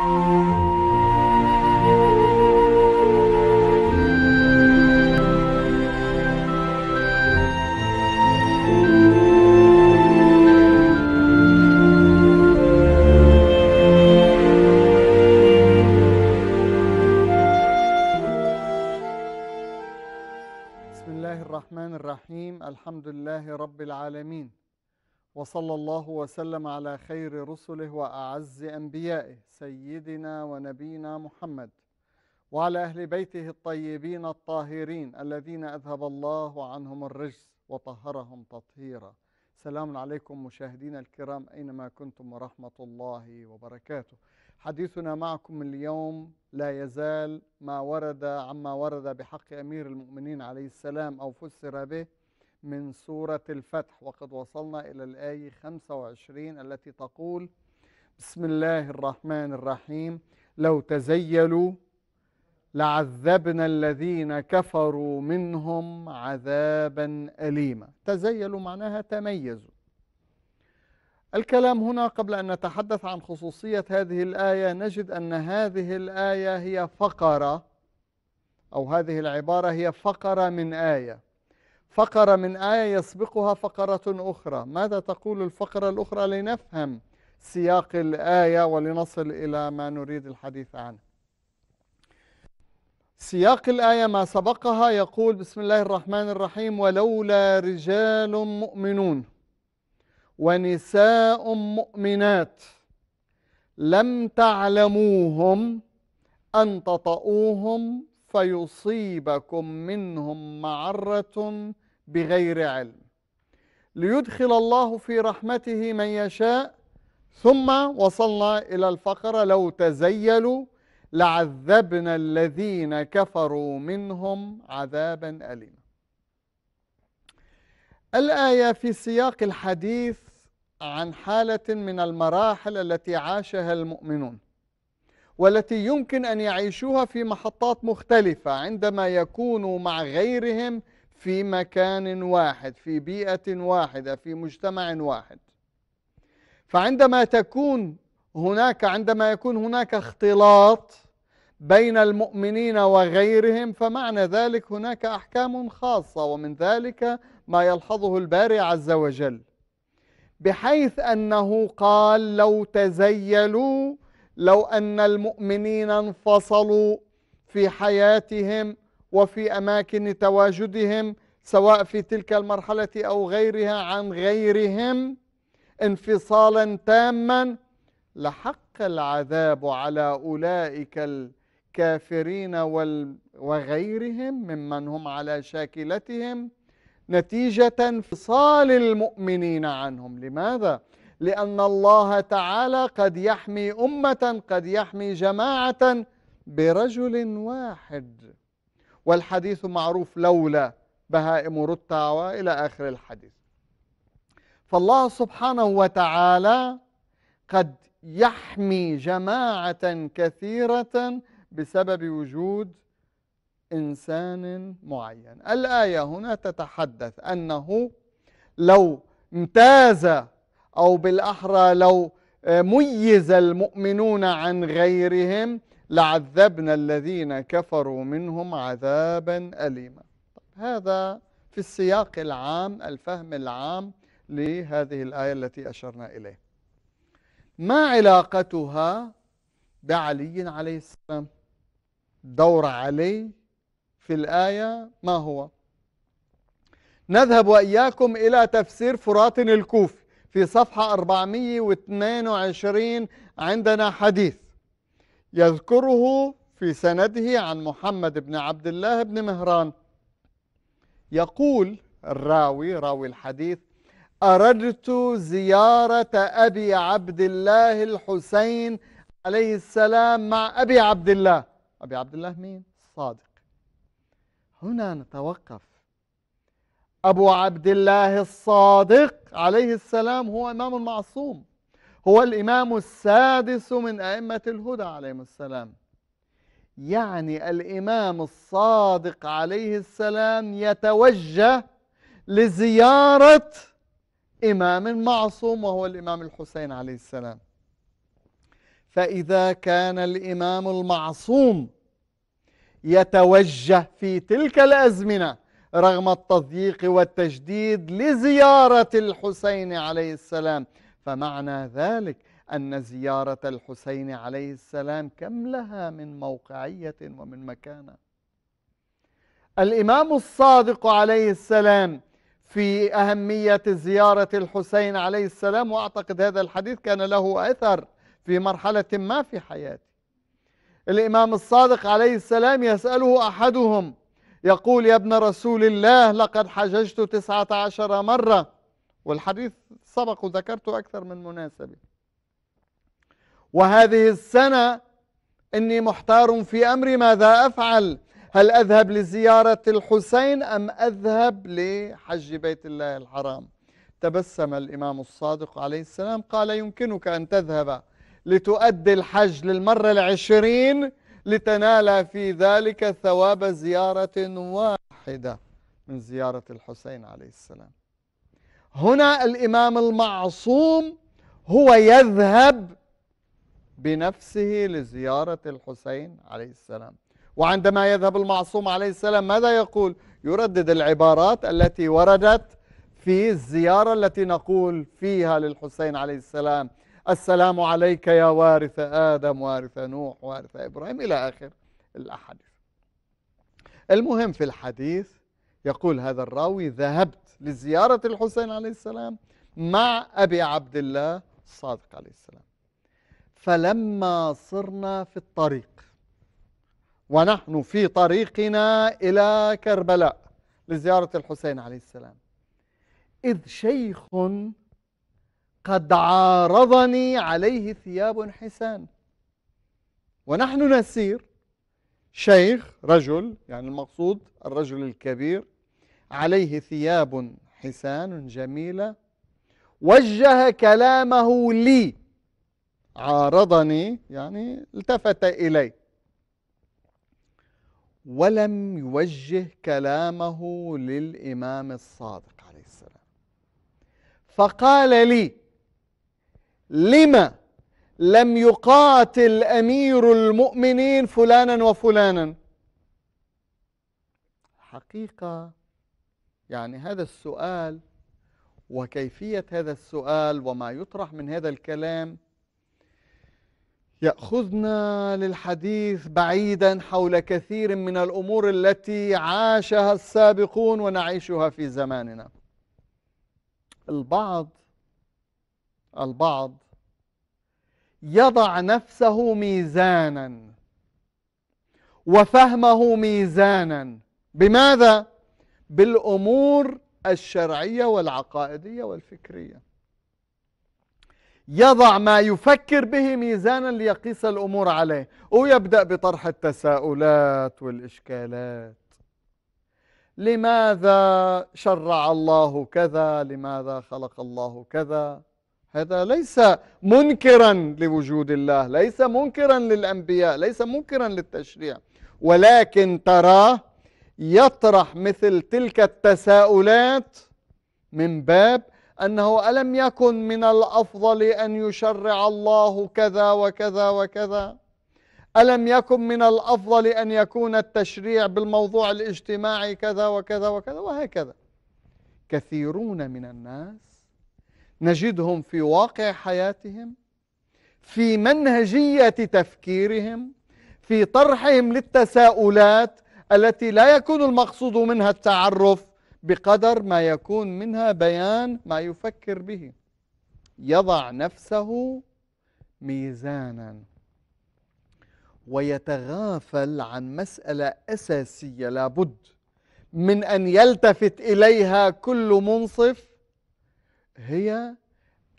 thank you وصلى الله وسلم على خير رسله وأعز أنبيائه سيدنا ونبينا محمد وعلى أهل بيته الطيبين الطاهرين الذين أذهب الله عنهم الرجس وطهرهم تطهيرا سلام عليكم مشاهدينا الكرام أينما كنتم ورحمة الله وبركاته حديثنا معكم اليوم لا يزال ما ورد عما ورد بحق أمير المؤمنين عليه السلام أو فسر به من سورة الفتح وقد وصلنا إلى الآية 25 التي تقول بسم الله الرحمن الرحيم لو تزيلوا لعذبنا الذين كفروا منهم عذابا أليما تزيلوا معناها تميزوا الكلام هنا قبل أن نتحدث عن خصوصية هذه الآية نجد أن هذه الآية هي فقرة أو هذه العبارة هي فقرة من آية فقرة من آية يسبقها فقرة أخرى ماذا تقول الفقرة الأخرى لنفهم سياق الآية ولنصل إلى ما نريد الحديث عنه سياق الآية ما سبقها يقول بسم الله الرحمن الرحيم ولولا رجال مؤمنون ونساء مؤمنات لم تعلموهم أن تطؤوهم فيصيبكم منهم معرة بغير علم ليدخل الله في رحمته من يشاء ثم وصلنا إلى الفقرة لو تزيلوا لعذبنا الذين كفروا منهم عذابا أليما الآية في سياق الحديث عن حالة من المراحل التي عاشها المؤمنون والتي يمكن أن يعيشوها في محطات مختلفة عندما يكونوا مع غيرهم في مكان واحد في بيئة واحدة في مجتمع واحد فعندما تكون هناك عندما يكون هناك اختلاط بين المؤمنين وغيرهم فمعنى ذلك هناك أحكام خاصة ومن ذلك ما يلحظه الباري عز وجل بحيث أنه قال لو تزيلوا لو أن المؤمنين انفصلوا في حياتهم وفي أماكن تواجدهم سواء في تلك المرحلة أو غيرها عن غيرهم انفصالا تاما لحق العذاب على أولئك الكافرين وغيرهم ممن هم على شاكلتهم نتيجة انفصال المؤمنين عنهم لماذا؟ لأن الله تعالى قد يحمي أمة قد يحمي جماعة برجل واحد والحديث معروف لولا بهائم رتع وإلى آخر الحديث فالله سبحانه وتعالى قد يحمي جماعة كثيرة بسبب وجود إنسان معين الآية هنا تتحدث أنه لو امتاز أو بالأحرى لو ميز المؤمنون عن غيرهم لعذبنا الذين كفروا منهم عذابا أليما هذا في السياق العام الفهم العام لهذه الآية التي أشرنا إليه ما علاقتها بعلي عليه السلام دور علي في الآية ما هو نذهب وإياكم إلى تفسير فرات الكوفي في صفحة 422 عندنا حديث يذكره في سنده عن محمد بن عبد الله بن مهران يقول الراوي راوي الحديث أردت زيارة أبي عبد الله الحسين عليه السلام مع أبي عبد الله أبي عبد الله مين؟ الصادق هنا نتوقف أبو عبد الله الصادق عليه السلام هو إمام المعصوم هو الإمام السادس من أئمة الهدى عليهم السلام يعني الإمام الصادق عليه السلام يتوجه لزيارة إمام معصوم وهو الإمام الحسين عليه السلام فإذا كان الإمام المعصوم يتوجه في تلك الأزمنة رغم التضييق والتجديد لزيارة الحسين عليه السلام فمعنى ذلك أن زيارة الحسين عليه السلام كم لها من موقعية ومن مكانة الإمام الصادق عليه السلام في أهمية زيارة الحسين عليه السلام وأعتقد هذا الحديث كان له أثر في مرحلة ما في حياته الإمام الصادق عليه السلام يسأله أحدهم يقول يا ابن رسول الله لقد حججت تسعة عشر مرة والحديث سبق وذكرته أكثر من مناسبة وهذه السنة إني محتار في أمري ماذا أفعل هل أذهب لزيارة الحسين أم أذهب لحج بيت الله الحرام تبسم الإمام الصادق عليه السلام قال يمكنك أن تذهب لتؤدي الحج للمرة العشرين لتنال في ذلك ثواب زيارة واحدة من زيارة الحسين عليه السلام هنا الإمام المعصوم هو يذهب بنفسه لزيارة الحسين عليه السلام وعندما يذهب المعصوم عليه السلام ماذا يقول؟ يردد العبارات التي وردت في الزيارة التي نقول فيها للحسين عليه السلام السلام عليك يا وارث آدم وارث نوح وارث إبراهيم إلى آخر الأحاديث المهم في الحديث يقول هذا الراوي ذهبت لزيارة الحسين عليه السلام مع أبي عبد الله الصادق عليه السلام فلما صرنا في الطريق ونحن في طريقنا إلى كربلاء لزيارة الحسين عليه السلام إذ شيخ قد عارضني عليه ثياب حسان ونحن نسير شيخ رجل يعني المقصود الرجل الكبير عليه ثياب حسان جميلة وجه كلامه لي عارضني يعني التفت إلي ولم يوجه كلامه للإمام الصادق عليه السلام فقال لي لما لم يقاتل أمير المؤمنين فلانا وفلانا حقيقة يعني هذا السؤال وكيفية هذا السؤال وما يطرح من هذا الكلام يأخذنا للحديث بعيدا حول كثير من الأمور التي عاشها السابقون ونعيشها في زماننا البعض البعض يضع نفسه ميزانا وفهمه ميزانا بماذا؟ بالأمور الشرعية والعقائدية والفكرية يضع ما يفكر به ميزانا ليقيس الأمور عليه ويبدأ بطرح التساؤلات والإشكالات لماذا شرع الله كذا لماذا خلق الله كذا هذا ليس منكرا لوجود الله ليس منكرا للأنبياء ليس منكرا للتشريع ولكن تراه يطرح مثل تلك التساؤلات من باب أنه ألم يكن من الأفضل أن يشرع الله كذا وكذا وكذا ألم يكن من الأفضل أن يكون التشريع بالموضوع الاجتماعي كذا وكذا وكذا وهكذا كثيرون من الناس نجدهم في واقع حياتهم في منهجية تفكيرهم في طرحهم للتساؤلات التي لا يكون المقصود منها التعرف بقدر ما يكون منها بيان ما يفكر به يضع نفسه ميزانا ويتغافل عن مسألة أساسية لابد من أن يلتفت إليها كل منصف هي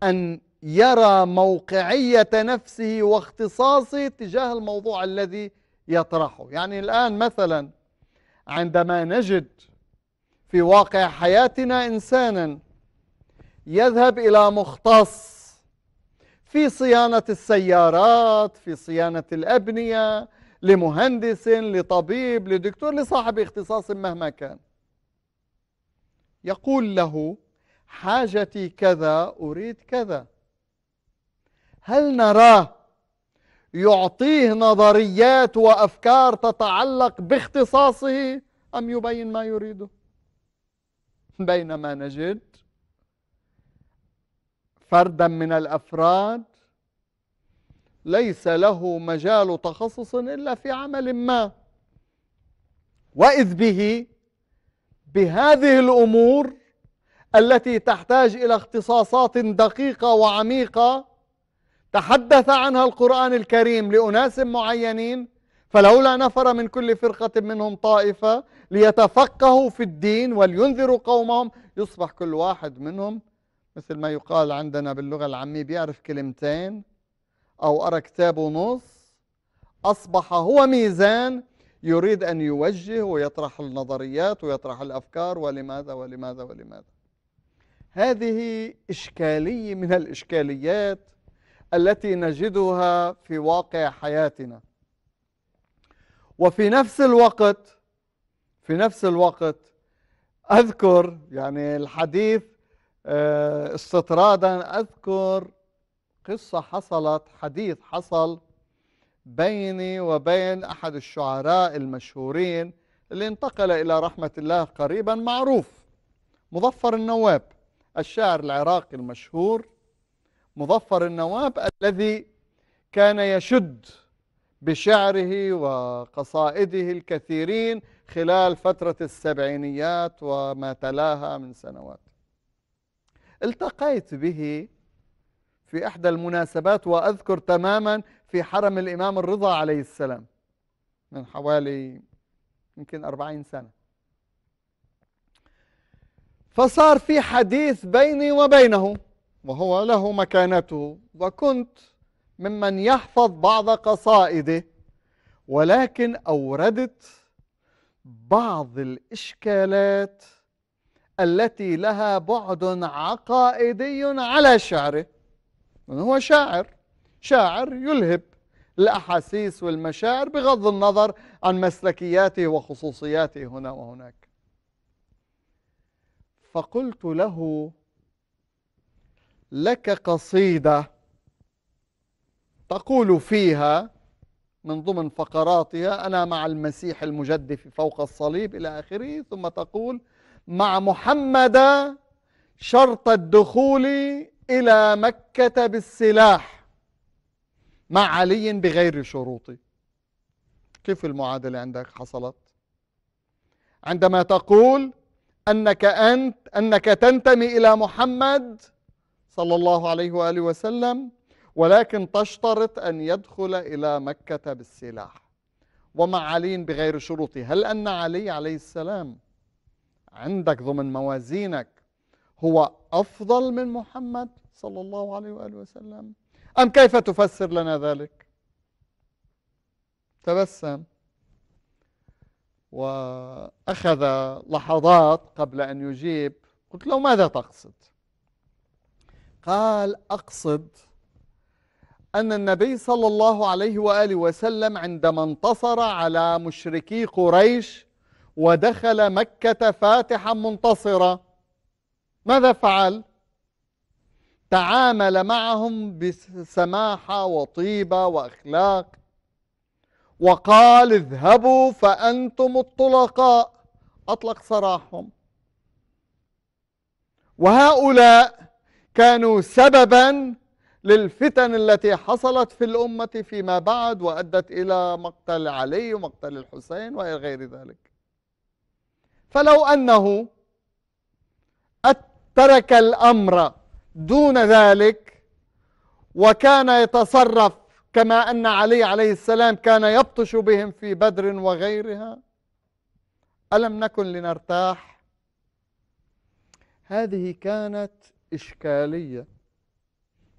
أن يرى موقعية نفسه واختصاصه تجاه الموضوع الذي يطرحه يعني الآن مثلا عندما نجد في واقع حياتنا إنسانا يذهب إلى مختص في صيانة السيارات في صيانة الأبنية لمهندس لطبيب لدكتور لصاحب اختصاص مهما كان يقول له حاجتي كذا أريد كذا هل نراه يعطيه نظريات وأفكار تتعلق باختصاصه أم يبين ما يريده بينما نجد فردا من الأفراد ليس له مجال تخصص إلا في عمل ما وإذ به بهذه الأمور التي تحتاج إلى اختصاصات دقيقة وعميقة تحدث عنها القرآن الكريم لأناس معينين فلولا نفر من كل فرقة منهم طائفة ليتفقهوا في الدين ولينذروا قومهم يصبح كل واحد منهم مثل ما يقال عندنا باللغة العامية بيعرف كلمتين أو قرأ كتاب ونص أصبح هو ميزان يريد أن يوجه ويطرح النظريات ويطرح الأفكار ولماذا ولماذا ولماذا هذه إشكالية من الإشكاليات التي نجدها في واقع حياتنا وفي نفس الوقت في نفس الوقت اذكر يعني الحديث آه، استطرادا اذكر قصه حصلت حديث حصل بيني وبين احد الشعراء المشهورين اللي انتقل الى رحمه الله قريبا معروف مظفر النواب الشاعر العراقي المشهور مظفر النواب الذي كان يشد بشعره وقصائده الكثيرين خلال فترة السبعينيات وما تلاها من سنوات التقيت به في إحدى المناسبات وأذكر تماما في حرم الإمام الرضا عليه السلام من حوالي يمكن أربعين سنة فصار في حديث بيني وبينه وهو له مكانته وكنت ممن يحفظ بعض قصائده ولكن أوردت بعض الإشكالات التي لها بعد عقائدي على شعره هو شاعر شاعر يلهب الأحاسيس والمشاعر بغض النظر عن مسلكياته وخصوصياته هنا وهناك فقلت له لك قصيدة تقول فيها من ضمن فقراتها أنا مع المسيح المجدف فوق الصليب إلى آخره ثم تقول مع محمد شرط الدخول إلى مكة بالسلاح مع علي بغير شروط كيف المعادلة عندك حصلت عندما تقول أنك أنت أنك تنتمي إلى محمد صلى الله عليه وآله وسلم ولكن تشترط أن يدخل إلى مكة بالسلاح ومع علي بغير شروطه هل أن علي عليه السلام عندك ضمن موازينك هو أفضل من محمد صلى الله عليه وآله وسلم أم كيف تفسر لنا ذلك تبسم وأخذ لحظات قبل أن يجيب قلت له ماذا تقصد قال أقصد أن النبي صلى الله عليه وآله وسلم عندما انتصر على مشركي قريش ودخل مكة فاتحا منتصرا ماذا فعل؟ تعامل معهم بسماحة وطيبة وأخلاق وقال اذهبوا فأنتم الطلقاء أطلق سراحهم وهؤلاء كانوا سببا للفتن التي حصلت في الأمة فيما بعد وأدت إلى مقتل علي ومقتل الحسين وإلى غير ذلك فلو أنه ترك الأمر دون ذلك وكان يتصرف كما أن علي عليه السلام كان يبطش بهم في بدر وغيرها ألم نكن لنرتاح هذه كانت إشكالية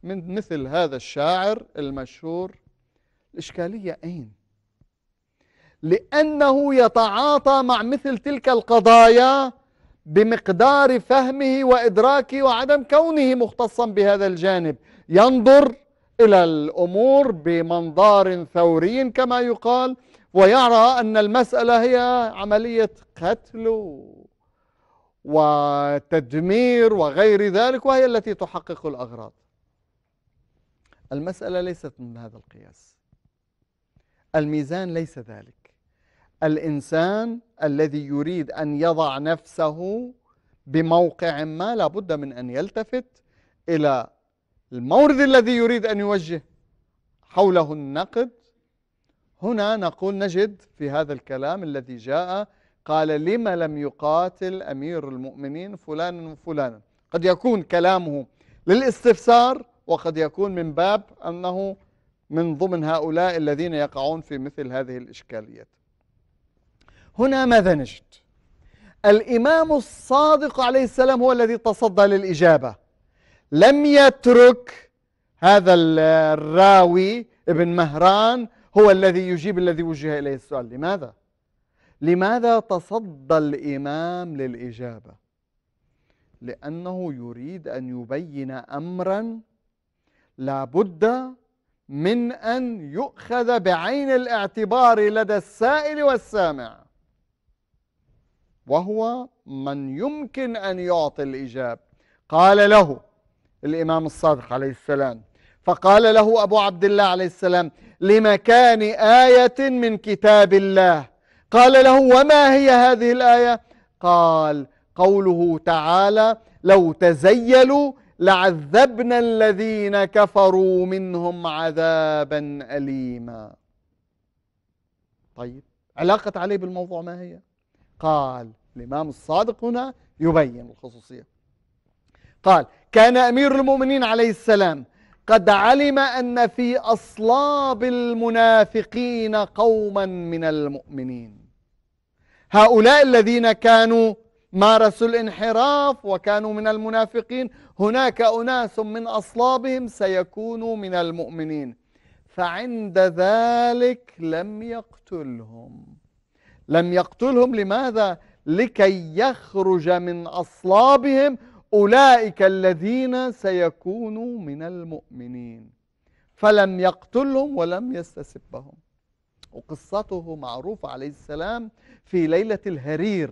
من مثل هذا الشاعر المشهور الإشكالية أين؟ لأنه يتعاطى مع مثل تلك القضايا بمقدار فهمه وإدراكه وعدم كونه مختصا بهذا الجانب ينظر إلى الأمور بمنظار ثوري كما يقال ويرى أن المسألة هي عملية قتل وتدمير وغير ذلك وهي التي تحقق الأغراض المسألة ليست من هذا القياس الميزان ليس ذلك الإنسان الذي يريد أن يضع نفسه بموقع ما لابد من أن يلتفت إلى المورد الذي يريد أن يوجه حوله النقد هنا نقول نجد في هذا الكلام الذي جاء قال لم لم يقاتل أمير المؤمنين فلانا وفلان قد يكون كلامه للاستفسار وقد يكون من باب أنه من ضمن هؤلاء الذين يقعون في مثل هذه الإشكاليات هنا ماذا نجد الإمام الصادق عليه السلام هو الذي تصدى للإجابة لم يترك هذا الراوي ابن مهران هو الذي يجيب الذي وجه إليه السؤال لماذا؟ لماذا تصدى الإمام للإجابة لأنه يريد أن يبين أمرا لابد من أن يؤخذ بعين الاعتبار لدى السائل والسامع وهو من يمكن أن يعطي الإجابة قال له الإمام الصادق عليه السلام فقال له أبو عبد الله عليه السلام لمكان آية من كتاب الله قال له وما هي هذه الآية قال قوله تعالى لو تزيلوا لعذبنا الذين كفروا منهم عذابا أليما طيب علاقة عليه بالموضوع ما هي قال الإمام الصادق هنا يبين الخصوصية قال كان أمير المؤمنين عليه السلام قد علم أن في أصلاب المنافقين قوما من المؤمنين هؤلاء الذين كانوا مارسوا الانحراف وكانوا من المنافقين هناك أناس من أصلابهم سيكونوا من المؤمنين فعند ذلك لم يقتلهم لم يقتلهم لماذا؟ لكي يخرج من أصلابهم أولئك الذين سيكونوا من المؤمنين فلم يقتلهم ولم يستسبهم وقصته معروفة عليه السلام في ليلة الهرير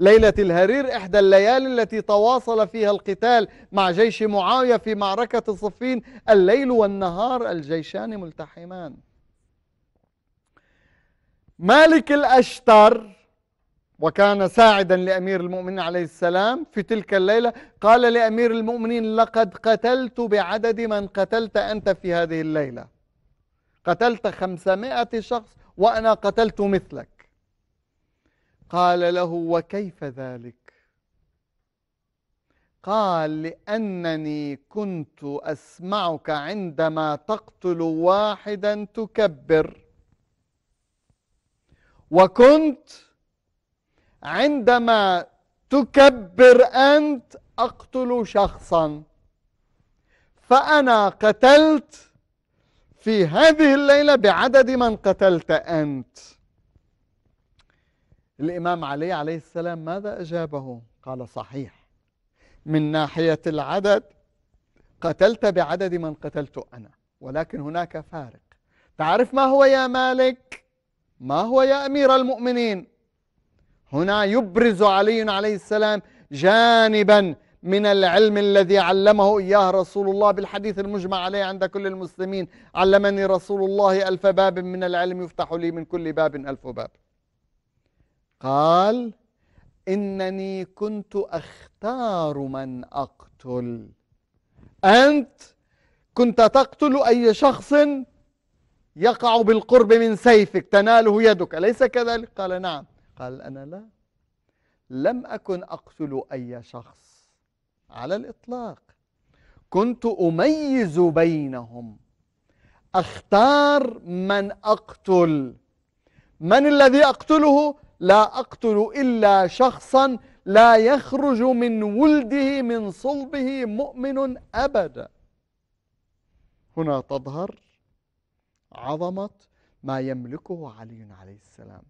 ليلة الهرير إحدى الليالي التي تواصل فيها القتال مع جيش معاوية في معركة صفين الليل والنهار الجيشان ملتحمان مالك الأشتر وكان ساعدا لأمير المؤمنين عليه السلام في تلك الليلة قال لأمير المؤمنين لقد قتلت بعدد من قتلت أنت في هذه الليلة قتلت خمسمائة شخص وأنا قتلت مثلك قال له وكيف ذلك قال لأنني كنت أسمعك عندما تقتل واحدا تكبر وكنت عندما تكبر أنت أقتل شخصا فأنا قتلت في هذه الليلة بعدد من قتلت أنت الإمام علي عليه السلام ماذا أجابه؟ قال صحيح من ناحية العدد قتلت بعدد من قتلت أنا ولكن هناك فارق تعرف ما هو يا مالك؟ ما هو يا أمير المؤمنين؟ هنا يبرز علي عليه السلام جانبا من العلم الذي علمه إياه رسول الله بالحديث المجمع عليه عند كل المسلمين علمني رسول الله ألف باب من العلم يفتح لي من كل باب ألف باب قال إنني كنت أختار من أقتل أنت كنت تقتل أي شخص يقع بالقرب من سيفك تناله يدك أليس كذلك؟ قال نعم قال أنا لا لم أكن أقتل أي شخص على الإطلاق كنت أميز بينهم أختار من أقتل من الذي أقتله لا أقتل إلا شخصا لا يخرج من ولده من صلبه مؤمن أبدا هنا تظهر عظمة ما يملكه علي عليه السلام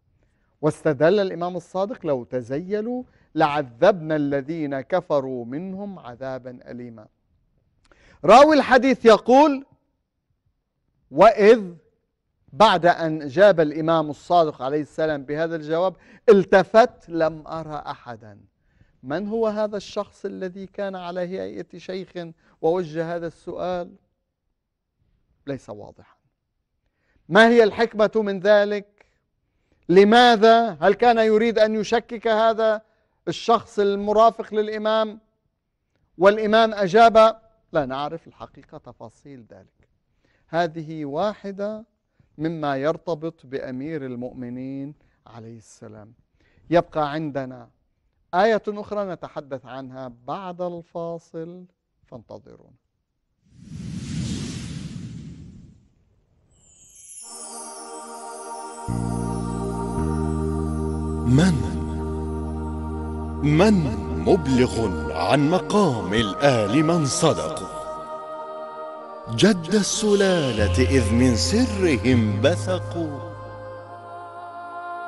واستدل الإمام الصادق لو تزيلوا لعذبنا الذين كفروا منهم عذابا أليما راوي الحديث يقول وإذ بعد أن أجاب الإمام الصادق عليه السلام بهذا الجواب التفت لم أرى أحدا من هو هذا الشخص الذي كان على هيئة شيخ ووجه هذا السؤال ليس واضحا ما هي الحكمة من ذلك لماذا هل كان يريد أن يشكك هذا الشخص المرافق للإمام والإمام أجاب لا نعرف الحقيقة تفاصيل ذلك هذه واحدة مما يرتبط بأمير المؤمنين عليه السلام يبقى عندنا آية أخرى نتحدث عنها بعد الفاصل فانتظرونا من من مبلغ عن مقام الآل من صدقوا جد السلالة إذ من سرهم بثقوا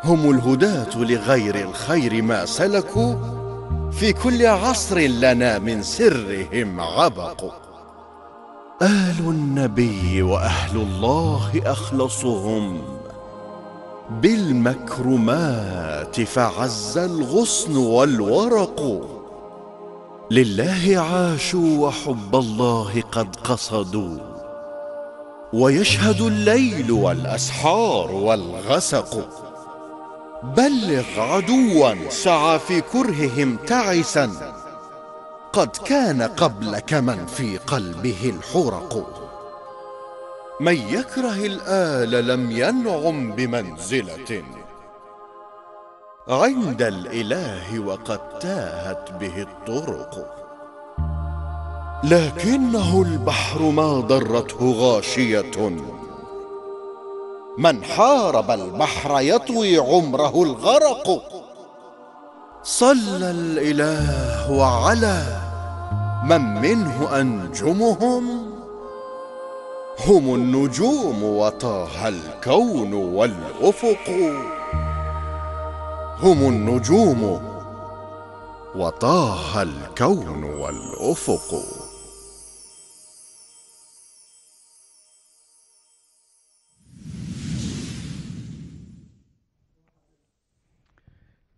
هم الهداة لغير الخير ما سلكوا في كل عصر لنا من سرهم عبقوا آل النبي وأهل الله أخلصهم بالمكرمات فعز الغصن والورق لله عاشوا وحب الله قد قصدوا ويشهد الليل والاسحار والغسق بلغ عدوا سعى في كرههم تعسا قد كان قبلك من في قلبه الحرق من يكره الآل لم ينعم بمنزلة عند الإله وقد تاهت به الطرق لكنه البحر ما ضرته غاشية من حارب البحر يطوي عمره الغرق صلى الإله على من منه أنجمهم هم النجوم وطه الكون والأفق هم النجوم وطه الكون والأفق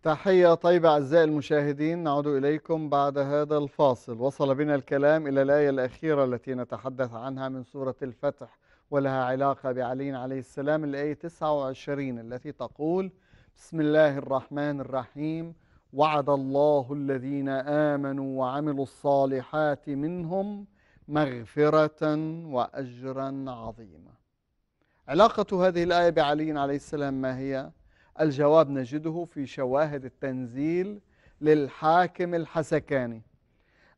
تحية طيبة أعزائي المشاهدين نعود إليكم بعد هذا الفاصل وصل بنا الكلام إلى الآية الأخيرة التي نتحدث عنها من سورة الفتح ولها علاقة بعلي عليه السلام الآية 29 التي تقول بسم الله الرحمن الرحيم وعد الله الذين آمنوا وعملوا الصالحات منهم مغفرة وأجرا عظيما علاقة هذه الآية بعلي عليه السلام ما هي؟ الجواب نجده في شواهد التنزيل للحاكم الحسكاني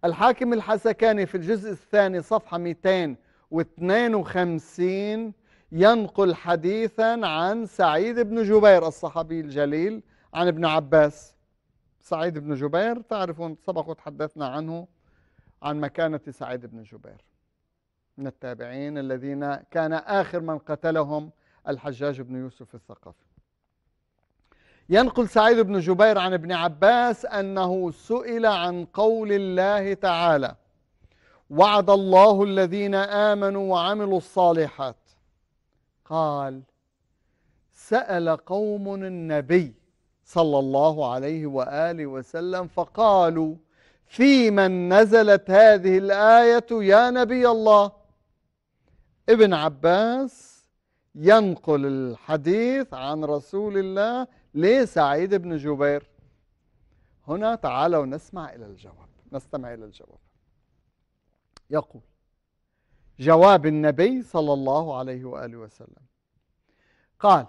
الحاكم الحسكاني في الجزء الثاني صفحة 252 ينقل حديثا عن سعيد بن جبير الصحابي الجليل عن ابن عباس سعيد بن جبير تعرفون سبق وتحدثنا عنه عن مكانة سعيد بن جبير من التابعين الذين كان آخر من قتلهم الحجاج بن يوسف الثقفي ينقل سعيد بن جبير عن ابن عباس أنه سئل عن قول الله تعالى وعد الله الذين آمنوا وعملوا الصالحات قال سأل قوم النبي صلى الله عليه وآله وسلم فقالوا في من نزلت هذه الآية يا نبي الله ابن عباس ينقل الحديث عن رسول الله ليه سعيد بن جبير هنا تعالوا نسمع إلى الجواب نستمع إلى الجواب يقول جواب النبي صلى الله عليه وآله وسلم قال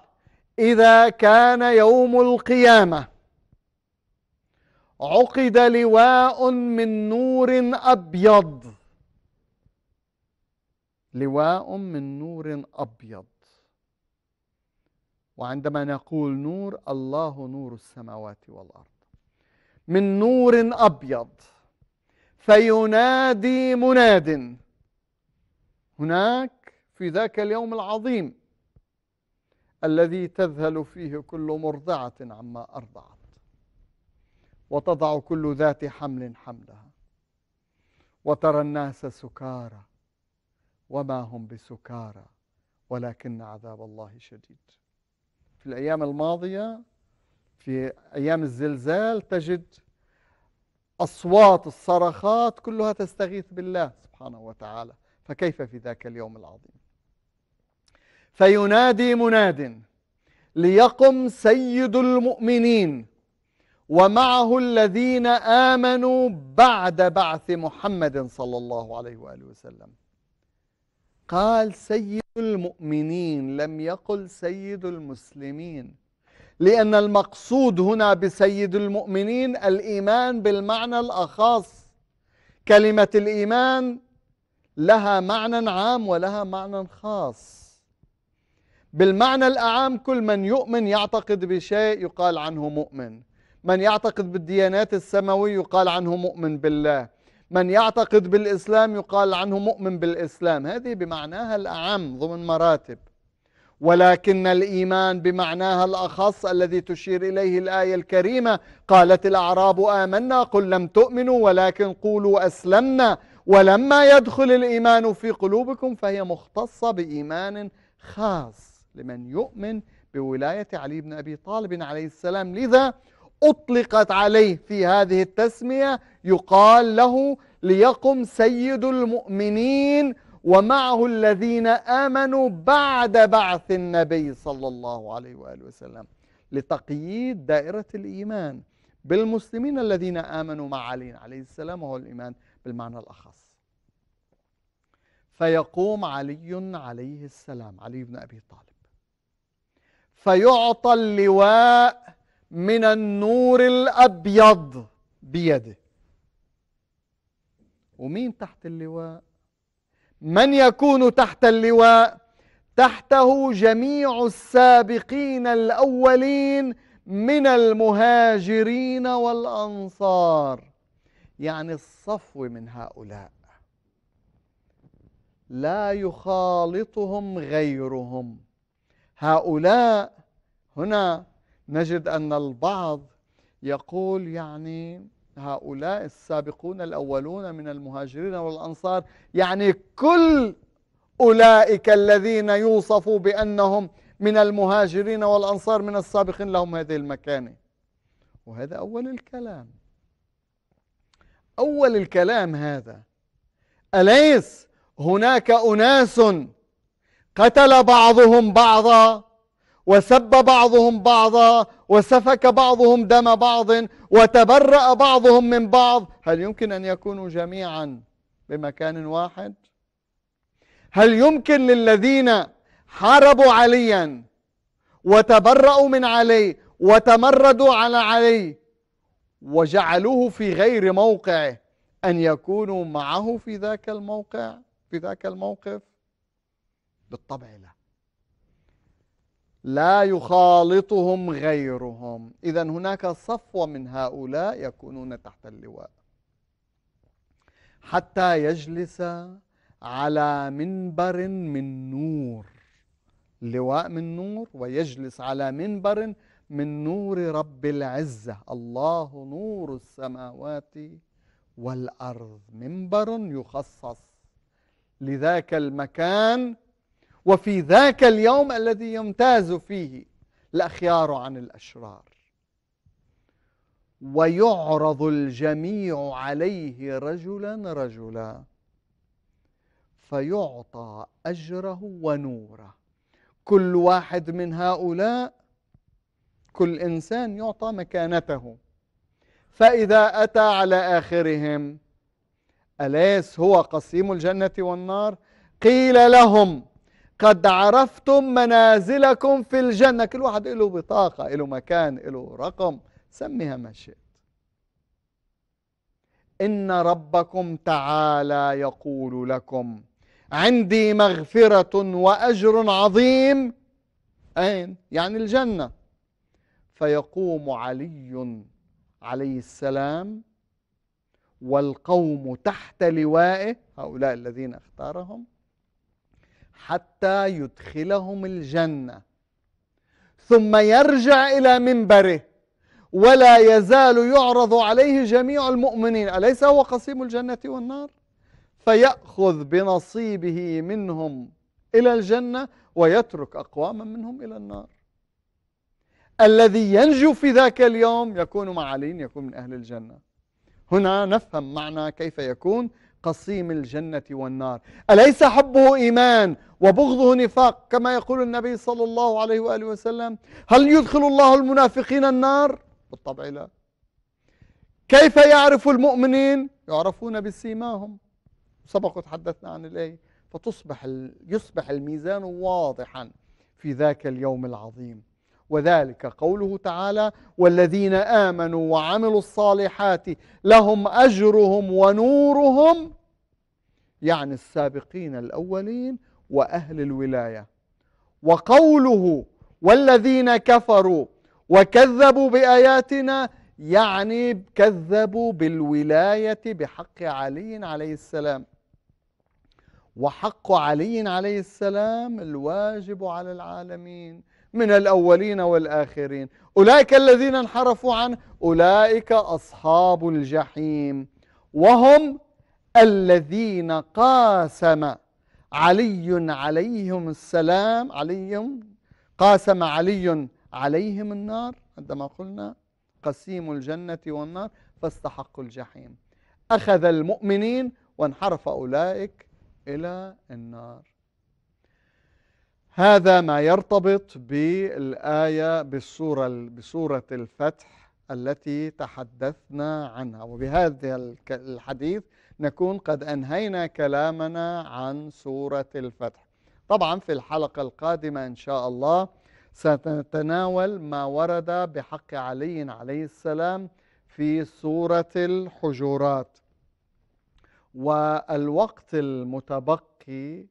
إذا كان يوم القيامة عقد لواء من نور أبيض لواء من نور أبيض وعندما نقول نور الله نور السماوات والأرض من نور أبيض فينادي مناد هناك في ذاك اليوم العظيم الذي تذهل فيه كل مرضعة عما أرضعت وتضع كل ذات حمل حملها وترى الناس سكارى وما هم بسكارى ولكن عذاب الله شديد في الأيام الماضية في أيام الزلزال تجد أصوات الصرخات كلها تستغيث بالله سبحانه وتعالى فكيف في ذاك اليوم العظيم فينادي مناد ليقم سيد المؤمنين ومعه الذين آمنوا بعد بعث محمد صلى الله عليه وآله وسلم قال سيد المؤمنين لم يقل سيد المسلمين لأن المقصود هنا بسيد المؤمنين الإيمان بالمعنى الأخص كلمة الإيمان لها معنى عام ولها معنى خاص بالمعنى الأعام كل من يؤمن يعتقد بشيء يقال عنه مؤمن من يعتقد بالديانات السماوية يقال عنه مؤمن بالله من يعتقد بالإسلام يقال عنه مؤمن بالإسلام هذه بمعناها الأعم ضمن مراتب ولكن الإيمان بمعناها الأخص الذي تشير إليه الآية الكريمة قالت الأعراب آمنا قل لم تؤمنوا ولكن قولوا أسلمنا ولما يدخل الإيمان في قلوبكم فهي مختصة بإيمان خاص لمن يؤمن بولاية علي بن أبي طالب عليه السلام لذا أطلقت عليه في هذه التسمية يقال له ليقم سيد المؤمنين ومعه الذين آمنوا بعد بعث النبي صلى الله عليه وآله وسلم لتقييد دائرة الإيمان بالمسلمين الذين آمنوا مع علي عليه السلام وهو الإيمان بالمعنى الأخص فيقوم علي عليه السلام علي بن أبي طالب فيعطى اللواء من النور الأبيض بيده ومين تحت اللواء من يكون تحت اللواء تحته جميع السابقين الأولين من المهاجرين والأنصار يعني الصفو من هؤلاء لا يخالطهم غيرهم هؤلاء هنا نجد أن البعض يقول يعني هؤلاء السابقون الأولون من المهاجرين والأنصار يعني كل أولئك الذين يوصفوا بأنهم من المهاجرين والأنصار من السابقين لهم هذه المكانة وهذا أول الكلام أول الكلام هذا أليس هناك أناس قتل بعضهم بعضا وسب بعضهم بعضا وسفك بعضهم دم بعض وتبرأ بعضهم من بعض هل يمكن أن يكونوا جميعا بمكان واحد؟ هل يمكن للذين حاربوا عليا وتبرأوا من علي وتمردوا على علي وجعلوه في غير موقعه أن يكونوا معه في ذاك الموقع في ذاك الموقف بالطبع لا لا يخالطهم غيرهم إذا هناك صفوة من هؤلاء يكونون تحت اللواء حتى يجلس على منبر من نور لواء من نور ويجلس على منبر من نور رب العزة الله نور السماوات والأرض منبر يخصص لذاك المكان وفي ذاك اليوم الذي يمتاز فيه الأخيار عن الأشرار ويعرض الجميع عليه رجلا رجلا فيعطى أجره ونوره كل واحد من هؤلاء كل إنسان يعطى مكانته فإذا أتى على آخرهم أليس هو قسيم الجنة والنار قيل لهم قد عرفتم منازلكم في الجنة كل واحد له بطاقة له مكان له رقم سميها ما شئت إن ربكم تعالى يقول لكم عندي مغفرة وأجر عظيم أين؟ يعني الجنة فيقوم علي عليه السلام والقوم تحت لوائه هؤلاء الذين اختارهم حتى يدخلهم الجنة ثم يرجع إلى منبره ولا يزال يعرض عليه جميع المؤمنين أليس هو قسيم الجنة والنار فيأخذ بنصيبه منهم إلى الجنة ويترك أقواما منهم إلى النار الذي ينجو في ذاك اليوم يكون مع علي يكون من أهل الجنة هنا نفهم معنى كيف يكون قصيم الجنة والنار أليس حبه إيمان وبغضه نفاق كما يقول النبي صلى الله عليه وآله وسلم هل يدخل الله المنافقين النار بالطبع لا كيف يعرف المؤمنين يعرفون بسيماهم سبق وتحدثنا عن الآية فتصبح يصبح الميزان واضحا في ذاك اليوم العظيم وذلك قوله تعالى والذين آمنوا وعملوا الصالحات لهم أجرهم ونورهم يعني السابقين الأولين وأهل الولاية وقوله والذين كفروا وكذبوا بآياتنا يعني كذبوا بالولاية بحق علي عليه السلام وحق علي عليه السلام الواجب على العالمين من الأولين والآخرين أولئك الذين انحرفوا عنه أولئك أصحاب الجحيم وهم الذين قاسم علي عليهم السلام عليهم قاسم علي عليهم النار عندما قلنا قسيم الجنة والنار فاستحقوا الجحيم أخذ المؤمنين وانحرف أولئك إلى النار هذا ما يرتبط بالآية بالسورة بسورة الفتح التي تحدثنا عنها وبهذا الحديث نكون قد أنهينا كلامنا عن سورة الفتح طبعا في الحلقة القادمة إن شاء الله سنتناول ما ورد بحق علي عليه السلام في سورة الحجرات والوقت المتبقي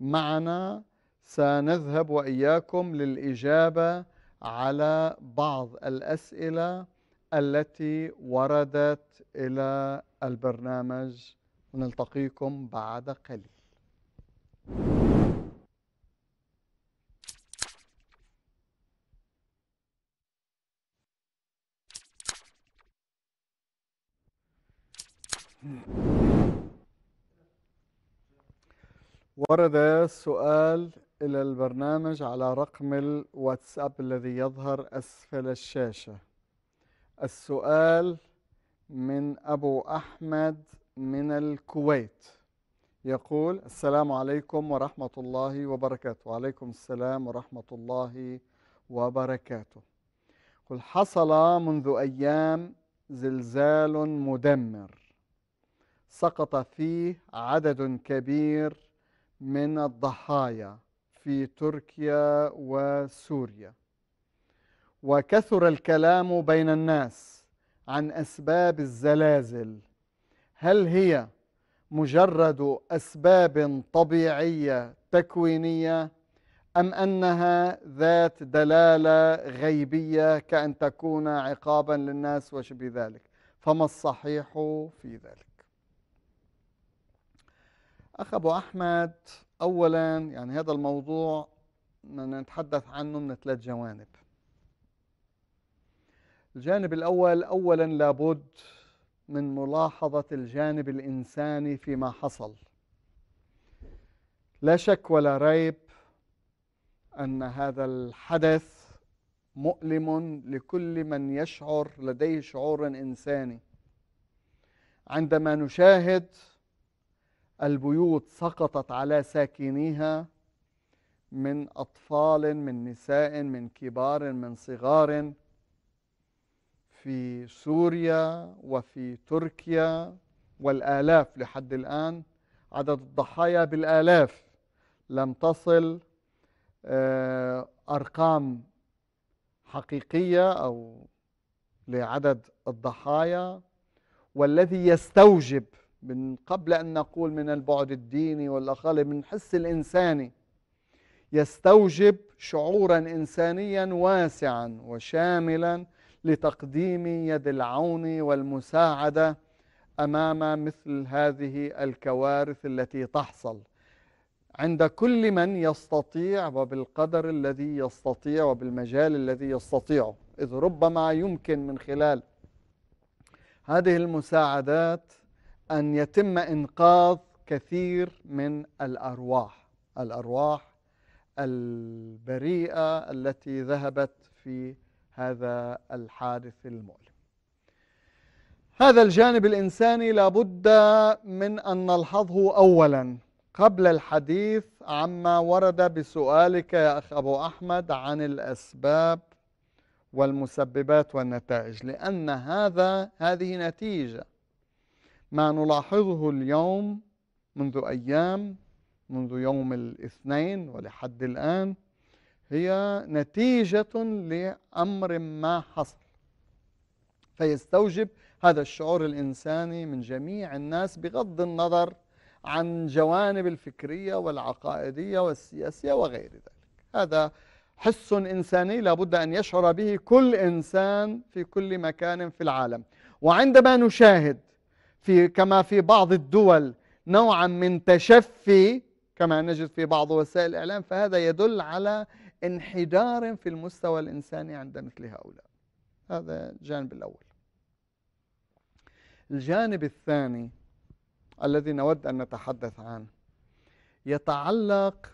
معنا سنذهب وإياكم للإجابة على بعض الأسئلة التي وردت إلى البرنامج ونلتقيكم بعد قليل ورد سؤال إلى البرنامج على رقم الواتساب الذي يظهر أسفل الشاشة السؤال من أبو أحمد من الكويت يقول السلام عليكم ورحمة الله وبركاته وعليكم السلام ورحمة الله وبركاته قل حصل منذ أيام زلزال مدمر سقط فيه عدد كبير من الضحايا في تركيا وسوريا وكثر الكلام بين الناس عن اسباب الزلازل هل هي مجرد اسباب طبيعيه تكوينيه ام انها ذات دلاله غيبيه كان تكون عقابا للناس وشبه ذلك فما الصحيح في ذلك اخ ابو احمد أولا يعني هذا الموضوع بدنا نتحدث عنه من ثلاث جوانب الجانب الأول أولا لابد من ملاحظة الجانب الإنساني فيما حصل لا شك ولا ريب أن هذا الحدث مؤلم لكل من يشعر لديه شعور إنساني عندما نشاهد البيوت سقطت على ساكنيها من أطفال من نساء من كبار من صغار في سوريا وفي تركيا والآلاف لحد الآن عدد الضحايا بالآلاف لم تصل آه، أرقام حقيقية أو لعدد الضحايا والذي يستوجب من قبل أن نقول من البعد الديني والأقل من حس الإنساني يستوجب شعورا إنسانيا واسعا وشاملا لتقديم يد العون والمساعدة أمام مثل هذه الكوارث التي تحصل عند كل من يستطيع وبالقدر الذي يستطيع وبالمجال الذي يستطيعه إذ ربما يمكن من خلال هذه المساعدات أن يتم إنقاذ كثير من الأرواح الأرواح البريئة التي ذهبت في هذا الحادث المؤلم هذا الجانب الإنساني لابد من أن نلحظه أولا قبل الحديث عما ورد بسؤالك يا أخ أبو أحمد عن الأسباب والمسببات والنتائج لأن هذا هذه نتيجة ما نلاحظه اليوم منذ أيام منذ يوم الاثنين ولحد الآن هي نتيجة لأمر ما حصل فيستوجب هذا الشعور الإنساني من جميع الناس بغض النظر عن جوانب الفكرية والعقائدية والسياسية وغير ذلك هذا حس إنساني لابد أن يشعر به كل إنسان في كل مكان في العالم وعندما نشاهد في كما في بعض الدول نوعا من تشفي كما نجد في بعض وسائل الإعلام فهذا يدل على انحدار في المستوى الإنساني عند مثل هؤلاء هذا الجانب الأول الجانب الثاني الذي نود أن نتحدث عنه يتعلق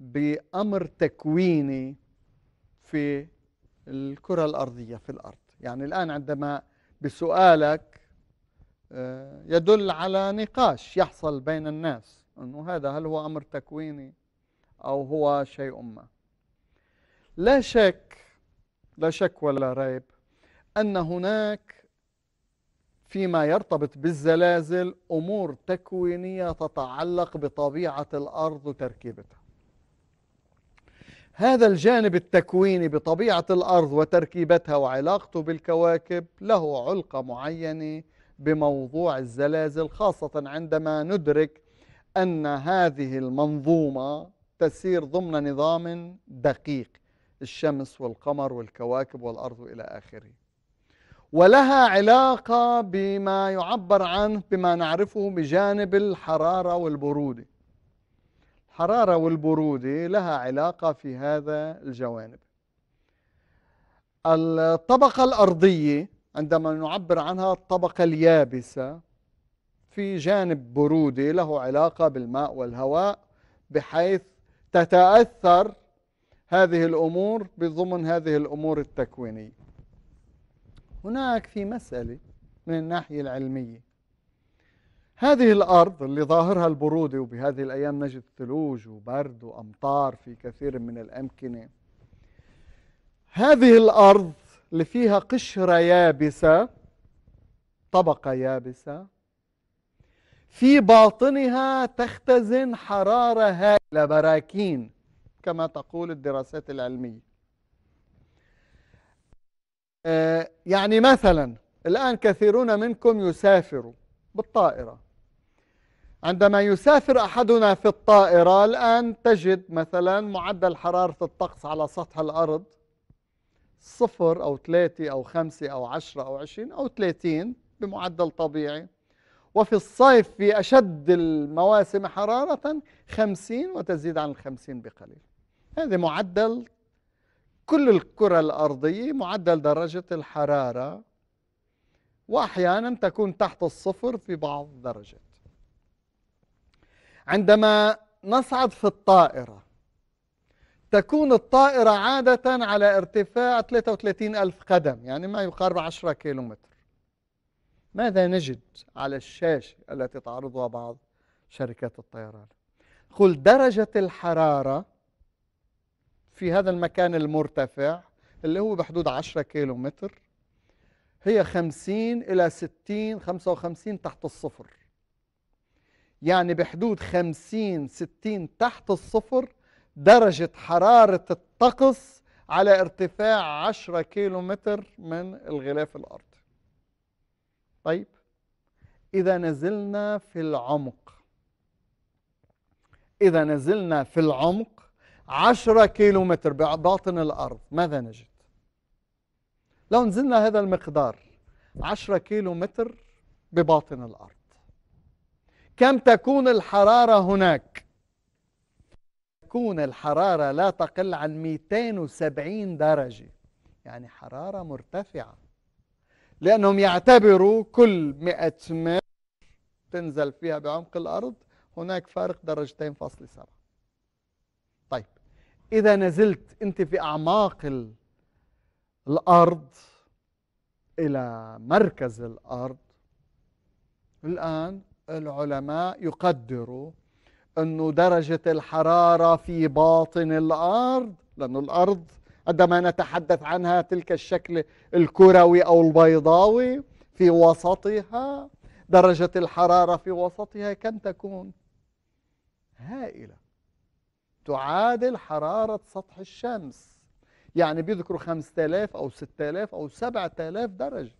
بأمر تكويني في الكرة الأرضية في الأرض يعني الآن عندما بسؤالك آه، يدل على نقاش يحصل بين الناس أنه هذا هل هو أمر تكويني أو هو شيء ما لا شك لا شك ولا ريب أن هناك فيما يرتبط بالزلازل أمور تكوينية تتعلق بطبيعة الأرض وتركيبتها هذا الجانب التكويني بطبيعة الأرض وتركيبتها وعلاقته بالكواكب له علقة معينة بموضوع الزلازل خاصة عندما ندرك أن هذه المنظومة تسير ضمن نظام دقيق الشمس والقمر والكواكب والأرض إلى آخره ولها علاقة بما يعبر عنه بما نعرفه بجانب الحرارة والبرودة الحرارة والبرودة لها علاقة في هذا الجوانب الطبقة الأرضية عندما نعبر عنها الطبقة اليابسة في جانب برودي له علاقة بالماء والهواء بحيث تتأثر هذه الأمور بضمن هذه الأمور التكوينية هناك في مسألة من الناحية العلمية هذه الأرض اللي ظاهرها البرودة وبهذه الأيام نجد ثلوج وبرد وأمطار في كثير من الأمكنة هذه الأرض اللي فيها قشرة يابسة طبقة يابسة في باطنها تختزن حرارة هائلة براكين كما تقول الدراسات العلمية آه، يعني مثلا الآن كثيرون منكم يسافروا بالطائرة عندما يسافر أحدنا في الطائرة الآن تجد مثلا معدل حرارة الطقس على سطح الأرض صفر أو ثلاثة أو خمسة أو عشرة أو عشرين أو ثلاثين بمعدل طبيعي وفي الصيف في أشد المواسم حرارة خمسين وتزيد عن الخمسين بقليل هذا معدل كل الكرة الأرضية معدل درجة الحرارة وأحيانا تكون تحت الصفر في بعض الدرجات عندما نصعد في الطائرة تكون الطائرة عادة على ارتفاع 33 ألف قدم يعني ما يقارب 10 كيلومتر ماذا نجد على الشاشة التي تعرضها بعض شركات الطيران قل درجة الحرارة في هذا المكان المرتفع اللي هو بحدود 10 كيلومتر هي 50 إلى 60 55 تحت الصفر يعني بحدود 50 60 تحت الصفر درجة حرارة الطقس على ارتفاع 10 كيلو متر من الغلاف الأرضي طيب إذا نزلنا في العمق إذا نزلنا في العمق 10 كيلو متر بباطن الأرض ماذا نجد؟ لو نزلنا هذا المقدار 10 كيلو متر بباطن الأرض كم تكون الحرارة هناك؟ تكون الحرارة لا تقل عن 270 درجة يعني حرارة مرتفعة لأنهم يعتبروا كل 100 متر تنزل فيها بعمق الأرض هناك فارق درجتين فاصل سبعة طيب إذا نزلت أنت في أعماق الأرض إلى مركز الأرض الآن العلماء يقدروا أن درجة الحرارة في باطن الأرض لأن الأرض عندما نتحدث عنها تلك الشكل الكروي أو البيضاوي في وسطها درجة الحرارة في وسطها كم تكون؟ هائلة تعادل حرارة سطح الشمس يعني بيذكروا 5000 أو 6000 أو 7000 درجة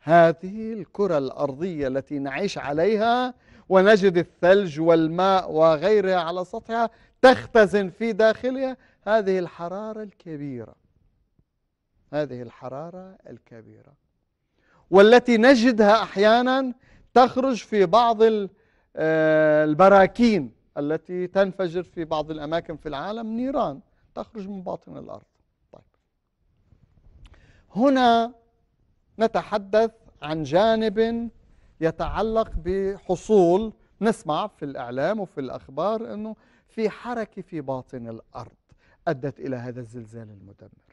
هذه الكرة الأرضية التي نعيش عليها ونجد الثلج والماء وغيرها على سطحها تختزن في داخلها هذه الحرارة الكبيرة هذه الحرارة الكبيرة والتي نجدها أحيانا تخرج في بعض آه، البراكين التي تنفجر في بعض الأماكن في العالم نيران تخرج من باطن الأرض طيب. هنا نتحدث عن جانب يتعلق بحصول نسمع في الإعلام وفي الأخبار أنه في حركة في باطن الأرض أدت إلى هذا الزلزال المدمر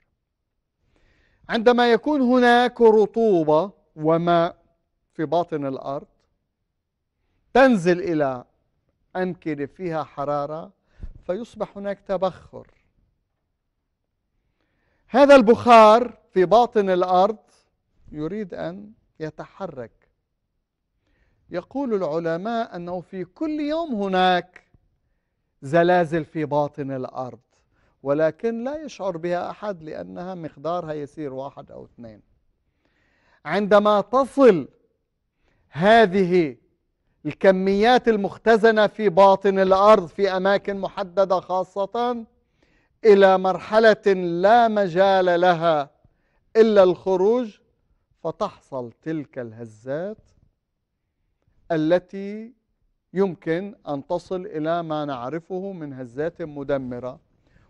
عندما يكون هناك رطوبة وماء في باطن الأرض تنزل إلى أمكنة فيها حرارة فيصبح هناك تبخر هذا البخار في باطن الأرض يريد أن يتحرك يقول العلماء أنه في كل يوم هناك زلازل في باطن الأرض ولكن لا يشعر بها أحد لأنها مقدارها يسير واحد أو اثنين عندما تصل هذه الكميات المختزنة في باطن الأرض في أماكن محددة خاصة إلى مرحلة لا مجال لها إلا الخروج فتحصل تلك الهزات التي يمكن أن تصل إلى ما نعرفه من هزات مدمرة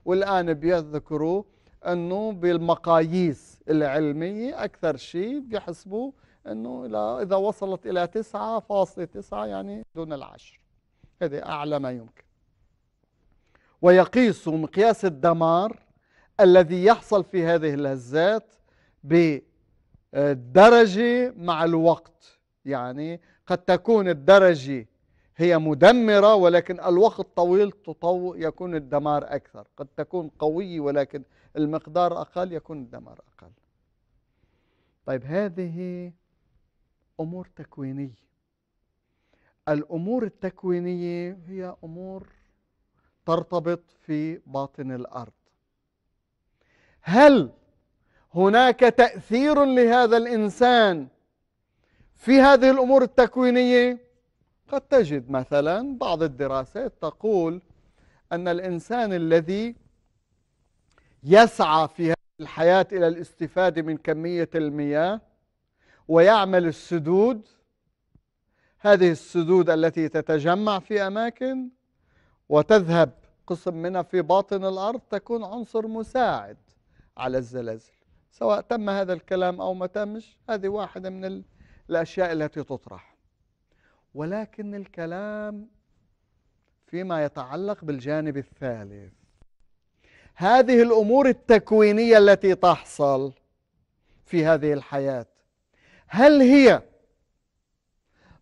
والآن بيذكروا أنه بالمقاييس العلمية أكثر شيء بيحسبوا أنه إذا وصلت إلى 9.9 يعني دون العشر هذه أعلى ما يمكن ويقيس مقياس الدمار الذي يحصل في هذه الهزات بالدرجة مع الوقت يعني قد تكون الدرجة هي مدمرة ولكن الوقت طويل تطو يكون الدمار أكثر قد تكون قوية ولكن المقدار أقل يكون الدمار أقل طيب هذه أمور تكوينية الأمور التكوينية هي أمور ترتبط في باطن الأرض هل هناك تأثير لهذا الإنسان في هذه الأمور التكوينية قد تجد مثلا بعض الدراسات تقول أن الإنسان الذي يسعى في الحياة إلى الاستفادة من كمية المياه ويعمل السدود هذه السدود التي تتجمع في أماكن وتذهب قسم منها في باطن الأرض تكون عنصر مساعد على الزلازل سواء تم هذا الكلام أو ما تمش هذه واحدة من الأشياء التي تطرح ولكن الكلام فيما يتعلق بالجانب الثالث هذه الأمور التكوينية التي تحصل في هذه الحياة هل هي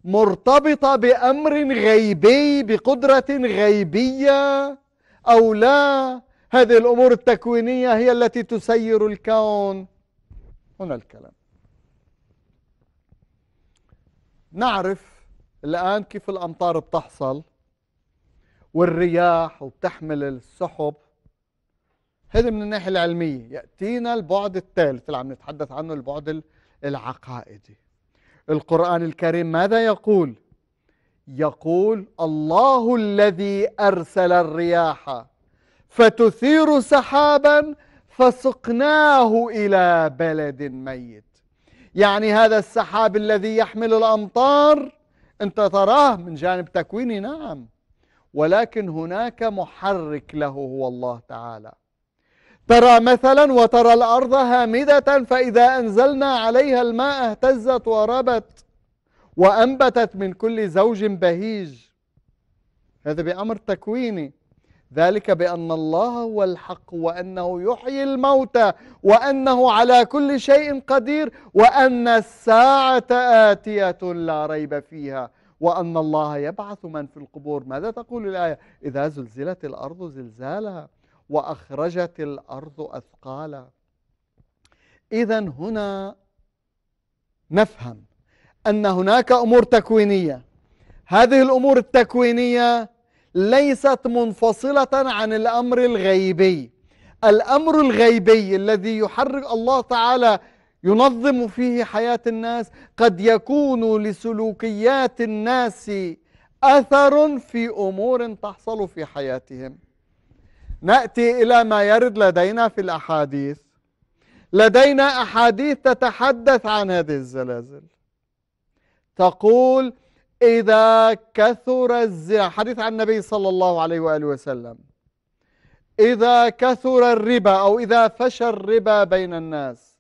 مرتبطة بأمر غيبي بقدرة غيبية أو لا هذه الأمور التكوينية هي التي تسير الكون هنا الكلام نعرف الآن كيف الأمطار بتحصل والرياح وبتحمل السحب هذا من الناحية العلمية يأتينا البعد الثالث اللي عم نتحدث عنه البعد العقائدي القرآن الكريم ماذا يقول؟ يقول الله الذي أرسل الرياح فتثير سحابا فسقناه إلى بلد ميت يعني هذا السحاب الذي يحمل الأمطار أنت تراه من جانب تكويني نعم ولكن هناك محرك له هو الله تعالى ترى مثلا وترى الأرض هامدة فإذا أنزلنا عليها الماء اهتزت وربت وأنبتت من كل زوج بهيج هذا بأمر تكويني ذلك بأن الله هو الحق وأنه يحيي الموتى وأنه على كل شيء قدير وأن الساعة آتية لا ريب فيها وأن الله يبعث من في القبور ماذا تقول الآية إذا زلزلت الأرض زلزالها وأخرجت الأرض أثقالها إذا هنا نفهم أن هناك أمور تكوينية هذه الأمور التكوينية ليست منفصلة عن الأمر الغيبي الأمر الغيبي الذي يحرك الله تعالى ينظم فيه حياة الناس قد يكون لسلوكيات الناس أثر في أمور تحصل في حياتهم نأتي إلى ما يرد لدينا في الأحاديث لدينا أحاديث تتحدث عن هذه الزلازل تقول إذا كثر الزنا حديث عن النبي صلى الله عليه وآله وسلم إذا كثر الربا أو إذا فشى الربا بين الناس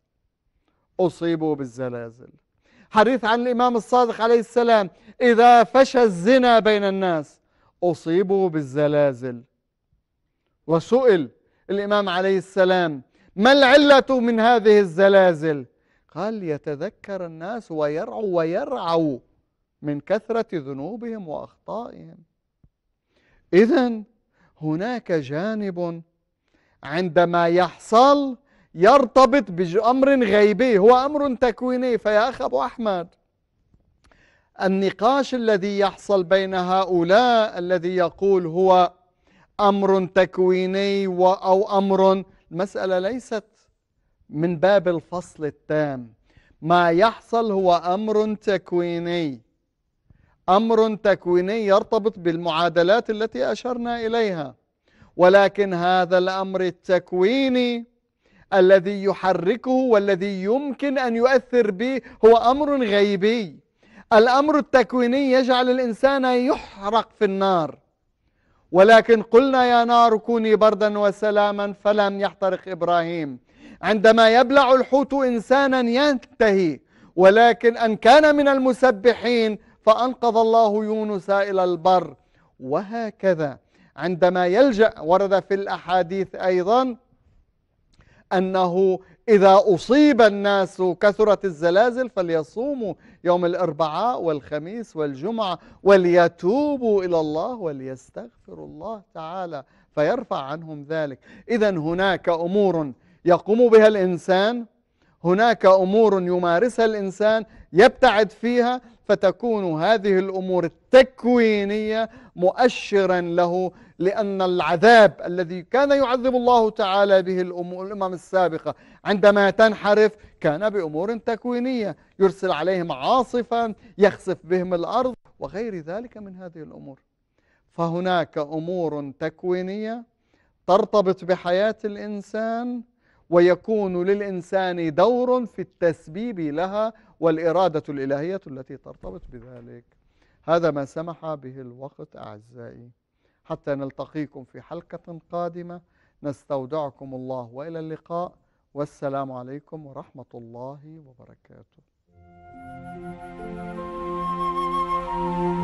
أصيبوا بالزلازل حديث عن الإمام الصادق عليه السلام إذا فشى الزنا بين الناس أصيبوا بالزلازل وسئل الإمام عليه السلام ما العلة من هذه الزلازل قال يتذكر الناس ويرعوا ويرعوا من كثرة ذنوبهم وأخطائهم إذا هناك جانب عندما يحصل يرتبط بأمر غيبي هو أمر تكويني فيا أخ أبو أحمد النقاش الذي يحصل بين هؤلاء الذي يقول هو أمر تكويني أو أمر المسألة ليست من باب الفصل التام ما يحصل هو أمر تكويني أمر تكويني يرتبط بالمعادلات التي أشرنا إليها ولكن هذا الأمر التكويني الذي يحركه والذي يمكن أن يؤثر به هو أمر غيبي الأمر التكويني يجعل الإنسان يحرق في النار ولكن قلنا يا نار كوني بردا وسلاما فلم يحترق إبراهيم عندما يبلع الحوت إنسانا ينتهي ولكن أن كان من المسبحين فأنقذ الله يونس إلى البر وهكذا عندما يلجأ ورد في الأحاديث أيضا أنه إذا أصيب الناس كثرت الزلازل فليصوموا يوم الأربعاء والخميس والجمعة وليتوبوا إلى الله وليستغفروا الله تعالى فيرفع عنهم ذلك إذا هناك أمور يقوم بها الإنسان هناك أمور يمارسها الإنسان يبتعد فيها فتكون هذه الأمور التكوينية مؤشرا له لأن العذاب الذي كان يعذب الله تعالى به الأمم السابقة عندما تنحرف كان بأمور تكوينية يرسل عليهم عاصفا يخسف بهم الأرض وغير ذلك من هذه الأمور فهناك أمور تكوينية ترتبط بحياة الإنسان ويكون للإنسان دور في التسبيب لها والإرادة الإلهية التي ترتبط بذلك هذا ما سمح به الوقت أعزائي حتى نلتقيكم في حلقة قادمة نستودعكم الله وإلى اللقاء والسلام عليكم ورحمة الله وبركاته